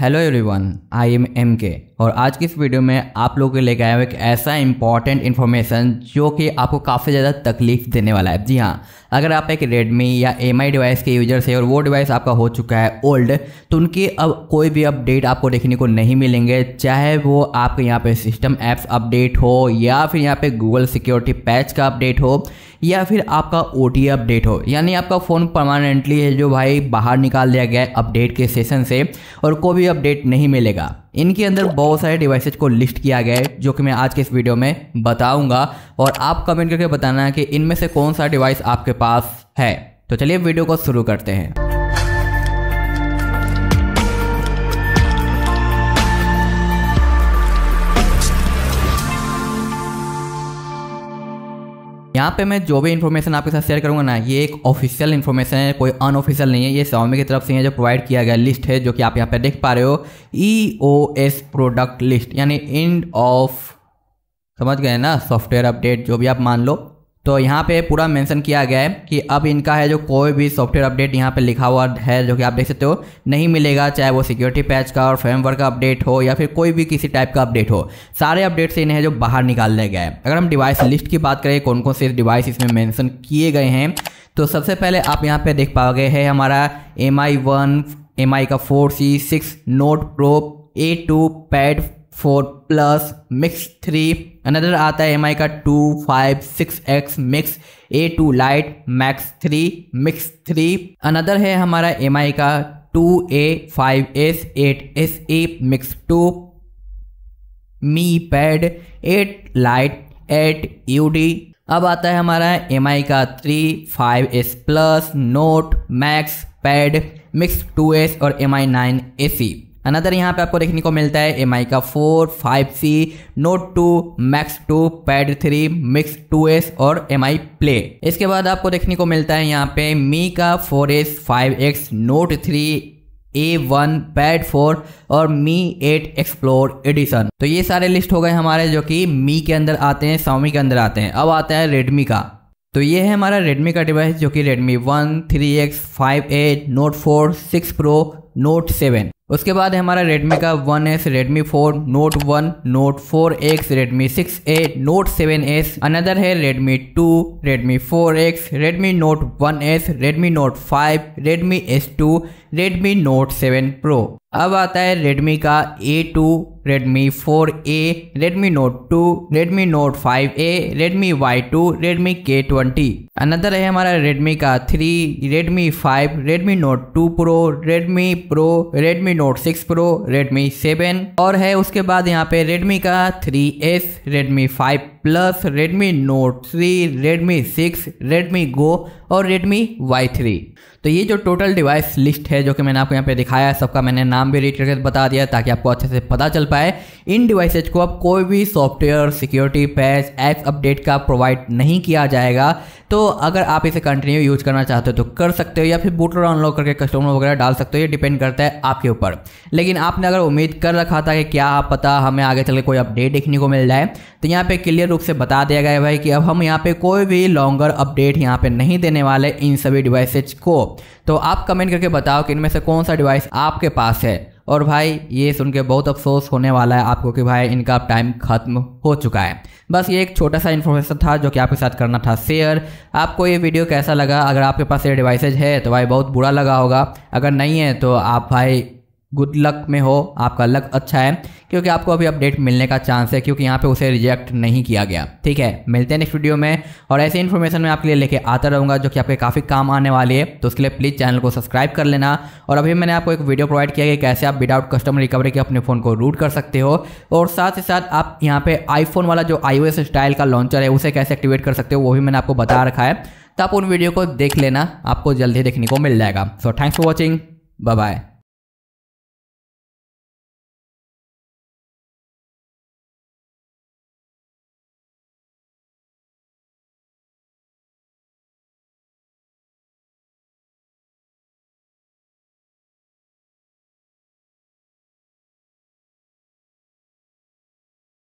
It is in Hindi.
hello everyone I am M K और आज की इस वीडियो में आप लोगों के लेके आया हूँ एक ऐसा इंपॉर्टेंट इन्फॉर्मेशन जो कि आपको काफ़ी ज़्यादा तकलीफ देने वाला है जी हाँ अगर आप एक रेडमी या एम डिवाइस के यूजर्स है और वो डिवाइस आपका हो चुका है ओल्ड तो उनकी अब कोई भी अपडेट आपको देखने को नहीं मिलेंगे चाहे वो आपके यहाँ पे सिस्टम ऐप्स अपडेट हो या फिर यहाँ पे गूगल सिक्योरिटी पैच का अपडेट हो या फिर आपका ओ अपडेट हो यानी आपका फ़ोन परमानेंटली है जो भाई बाहर निकाल दिया गया है अपडेट के सेशन से और कोई भी अपडेट नहीं मिलेगा इनके अंदर बहुत सारे डिवाइसेज को लिस्ट किया गया है जो कि मैं आज के इस वीडियो में बताऊंगा और आप कमेंट करके बताना है कि इनमें से कौन सा डिवाइस आपके पास है तो चलिए वीडियो को शुरू करते हैं यहाँ पे मैं जो भी इन्फॉर्मेशन आपके साथ शेयर करूँगा ना ये एक ऑफिशियल इन्फॉर्मेशन है कोई अनऑफिशियल नहीं है ये स्वामी की तरफ से है जो प्रोवाइड किया गया लिस्ट है जो कि आप यहाँ पे देख पा रहे हो E O S product list यानी एंड ऑफ समझ गए ना सॉफ्टवेयर अपडेट जो भी आप मान लो तो यहाँ पे पूरा मेंशन किया गया है कि अब इनका है जो कोई भी सॉफ्टवेयर अपडेट यहाँ पे लिखा हुआ है जो कि आप देख सकते हो नहीं मिलेगा चाहे वो सिक्योरिटी पैच का और फ्रेमवर्क का अपडेट हो या फिर कोई भी किसी टाइप का अपडेट हो सारे अपडेट्स इन्हें है जो बाहर निकाल गए गया है अगर हम डिवाइस लिस्ट की बात करें कौन कौन से डिवाइस इसमें मैंसन किए गए हैं तो सबसे पहले आप यहाँ पर देख पाओगे है हमारा M I one M I का four C six note pro A two pad four plus mix three another आता है एम का two five six X mix A two lite max three mix three another है हमारा एम का two A five S eight S A mix two Mi pad eight lite eight U D अब आता है हमारा एम का three five S plus note max pad mix two S और M I nine A C another यहाँ पे आपको देखने को मिलता है एम का four five C note two max two pad three mix two S और एम आई प्ले इसके बाद आपको देखने को मिलता है यहाँ पे मी का four S five X note three A one pad four और मी एट एक्सप्लोर एडिशन तो ये सारे लिस्ट हो गए हमारे जो कि मी के अंदर आते हैं सौमी के अंदर आते हैं अब आता है रेडमी का तो ये है हमारा रेडमी का डिवाइस जो कि Redmi one three X five eight note four six pro note seven उसके बाद है हमारा रेडमी का one S Redmi four note one note four X Redmi six A note seven S another है Redmi two Redmi four X Redmi note one S Redmi note five Redmi S two Redmi note seven pro अब आता है रेडमी का A two Redmi four A Redmi note to Redmi note five A Redmi Y two Redmi K twenty another है हमारा रेडमी का three Redmi five Redmi note two pro Redmi pro Redmi note six pro Redmi seven और है उसके बाद यहाँ पे रेडमी का three S Redmi five plus Redmi note three Redmi six Redmi go और रेडमी वाई थ्री तो ये जो टोटल डिवाइस लिस्ट है जो कि मैंने आपको यहाँ पे दिखाया है सबका मैंने नाम भी रीड करके बता दिया ताकि आपको अच्छे से पता चल पाए इन डिवाइसेज को अब कोई भी software security patch apps update का प्रोवाइड नहीं किया जाएगा तो अगर आप इसे कंटिन्यू यूज करना चाहते हो तो कर सकते हो या फिर बूट अनलॉक करके कस्टमर वगैरह डाल सकते हो ये डिपेंड करता है आपके ऊपर लेकिन आपने अगर उम्मीद कर रखा था कि क्या पता हमें आगे चल के कोई अपडेट देखने को मिल जाए तो यहाँ पे क्लियर रूप से बता दिया गया है भाई कि अब हम यहाँ पे कोई भी लॉन्गर अपडेट यहाँ पे नहीं देने वाले इन सभी डिवाइसेज को तो आप कमेंट करके बताओ कि इनमें से कौन सा डिवाइस आपके पास है और भाई ये सुन के बहुत अफसोस होने वाला है आपको कि भाई इनका टाइम ख़त्म हो चुका है बस ये एक छोटा सा इन्फॉर्मेशन था जो कि आपके साथ करना था शेयर आपको ये वीडियो कैसा लगा अगर आपके पास ये डिवाइसेज है तो भाई बहुत बुरा लगा होगा अगर नहीं है तो आप भाई गुड लक में हो आपका लक अच्छा है क्योंकि आपको अभी अपडेट मिलने का चांस है क्योंकि यहाँ पे उसे रिजेक्ट नहीं किया गया ठीक है मिलते हैं नेक्स्ट वीडियो में और ऐसे इन्फॉर्मेशन मैं आपके लिए लेके आता रहूँगा जो कि आपके काफ़ी काम आने वाली है तो उसके लिए प्लीज़ चैनल को सब्सक्राइब कर लेना और अभी मैंने आपको एक वीडियो प्रोवाइड किया कि कैसे आप विदाउट कस्टमर रिकवरी के अपने फ़ोन को रूट कर सकते हो और साथ ही साथ आप यहाँ पर आईफोन वाला जो आई स्टाइल का लॉन्चर है उसे कैसे एक्टिवेट कर सकते हो वो भी मैंने आपको बता रखा है तो आप उन वीडियो को देख लेना आपको जल्दी देखने को मिल जाएगा so thanks for watching bye bye